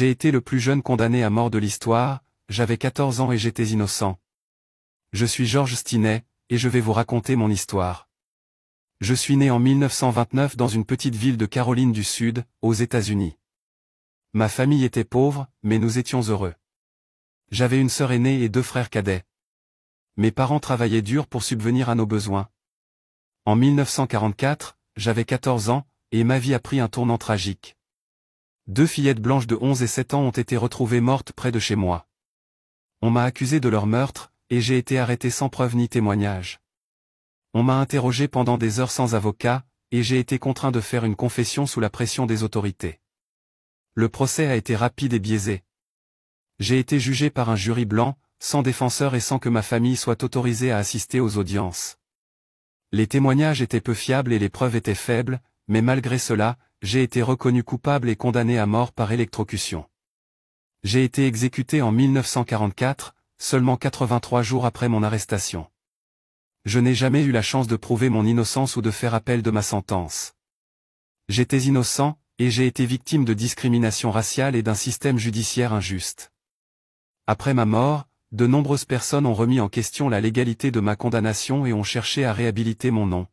J'ai été le plus jeune condamné à mort de l'histoire, j'avais 14 ans et j'étais innocent. Je suis Georges Stinet, et je vais vous raconter mon histoire. Je suis né en 1929 dans une petite ville de Caroline du Sud, aux États-Unis. Ma famille était pauvre, mais nous étions heureux. J'avais une sœur aînée et deux frères cadets. Mes parents travaillaient dur pour subvenir à nos besoins. En 1944, j'avais 14 ans, et ma vie a pris un tournant tragique deux fillettes blanches de 11 et 7 ans ont été retrouvées mortes près de chez moi. On m'a accusé de leur meurtre, et j'ai été arrêté sans preuve ni témoignage. On m'a interrogé pendant des heures sans avocat, et j'ai été contraint de faire une confession sous la pression des autorités. Le procès a été rapide et biaisé. J'ai été jugé par un jury blanc, sans défenseur et sans que ma famille soit autorisée à assister aux audiences. Les témoignages étaient peu fiables et les preuves étaient faibles, mais malgré cela, j'ai été reconnu coupable et condamné à mort par électrocution. J'ai été exécuté en 1944, seulement 83 jours après mon arrestation. Je n'ai jamais eu la chance de prouver mon innocence ou de faire appel de ma sentence. J'étais innocent, et j'ai été victime de discrimination raciale et d'un système judiciaire injuste. Après ma mort, de nombreuses personnes ont remis en question la légalité de ma condamnation et ont cherché à réhabiliter mon nom.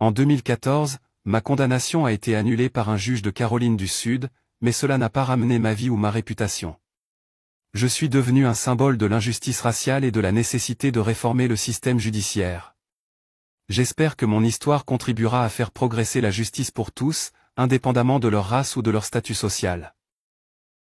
En 2014, ma condamnation a été annulée par un juge de Caroline du Sud, mais cela n'a pas ramené ma vie ou ma réputation. Je suis devenu un symbole de l'injustice raciale et de la nécessité de réformer le système judiciaire. J'espère que mon histoire contribuera à faire progresser la justice pour tous, indépendamment de leur race ou de leur statut social.